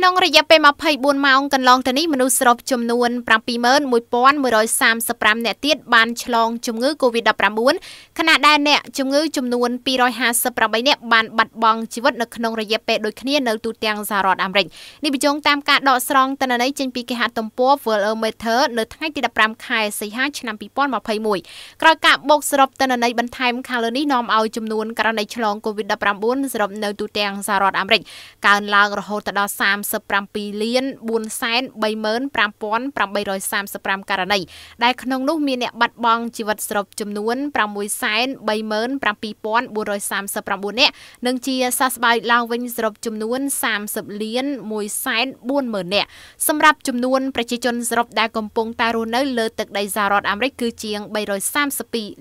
ក្នុងរយៈពេល24ម៉ោងកន្លងទៅនេះមនុស្សសរុបចំនួន71135អ្នកទៀតបានឆ្លងជំងឺ Covid-19 ខណៈដែលអ្នកជំងឺចំនួន258អ្នកបានបាត់បង់ជីវិតនៅក្នុងរយៈពេលដូចគ្នានៅទូទាំងសហរដ្ឋអាមេរិកនេះបញ្ជាក់តាមការដកស្រង់ទិន្នន័យចេញពីគេហទំព័រ Worldometer នៅថ្ងៃទី15ខែសីហាឆ្នាំ2021ក្រោយការបូកសរុបទិន្នន័យបន្ថែមខាងលើនេះនាំឲ្យចំនួនករណីឆ្លង Covid-19 សរុបនៅទូទាំងសហរដ្ឋអាមេរិកកើនឡើងរហូតដល់30 37លាន4,35,835ករណីដែលក្នុងនោះ មានអ្នកបាត់បង់ជីវិតសរុបចំនួន6,37,439នាក់និងជាសះស្បើយឡើងវិញសរុបចំនួន30លាន140,000នាក់សម្រាប់ចំនួនប្រជាជនសរុបដែលកំពុងតែរស់នៅ លើទឹកដីសហរដ្ឋអាមេរិកគឺជាង332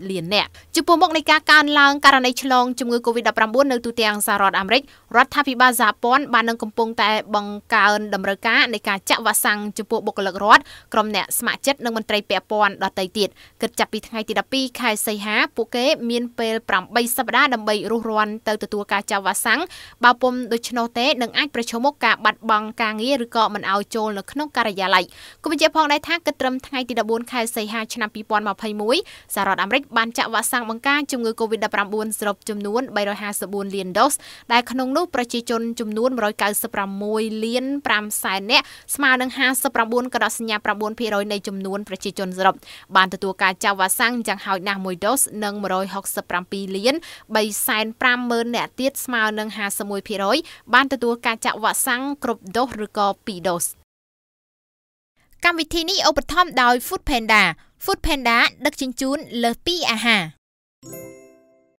លាននាក់ចំពោះមុខនៃការកើនឡើងករណីឆ្លងជំងឺ Covid-19 នៅទូទាំងសហរដ្ឋអាមេរិករដ្ឋាភិបាលសហព័ន្ធបាននឹងកំពុងតែបង្បង្កើនតម្រូវការនៃការចាក់វ៉ាក់សាំងចំពោះបុគ្គលិករដ្ឋក្រុមអ្នកស្ម័គ្រចិត្តនិងមន្ត្រីពាក់ព័ន្ធដទៃទៀតគិតចាប់ពីថ្ងៃទី12ខែសីហាពួកគេមានពេល8សប្តាហ៍ដើម្បីរុះរានទៅទទួលការចាក់វ៉ាក់សាំងបើពុំដូច្នោះទេនឹងអាចប្រឈមមុខការបាត់បង់ការងារឬក៏មិនឲ្យចូលនៅក្នុងការិយាល័យគុំបញ្ជាក់ផងដែរថាគិតត្រឹមថ្ងៃទី14ខែសីហាឆ្នាំ2021សហរដ្ឋអាមេរិកបានចាក់វ៉ាក់សាំងបង្ការជំងឺ Covid-19 សរុបចំនួន354លានដូសដែលក្នុងនោះប្រជាជនចំនួន196លានលាន5សែននាក់ស្មើនឹង59ក្រដសញ្ញា9%នៃចំនួនប្រជាជនសរុបបានទទួលការចាប់វ៉ាក់សាំងយ៉ាងហោចណាស់1ដូសនិង167លាន3សែន50,000នាក់ទៀតស្មើនឹង51%បានទទួលការចាក់វ៉ាក់សាំងគ្រប់ដូសឬក៏2ដូសកម្មវិធីនេះឧបត្ថម្ភដោយ Food Panda Food Panda ដឹកជញ្ជូនលើសពីអាហារ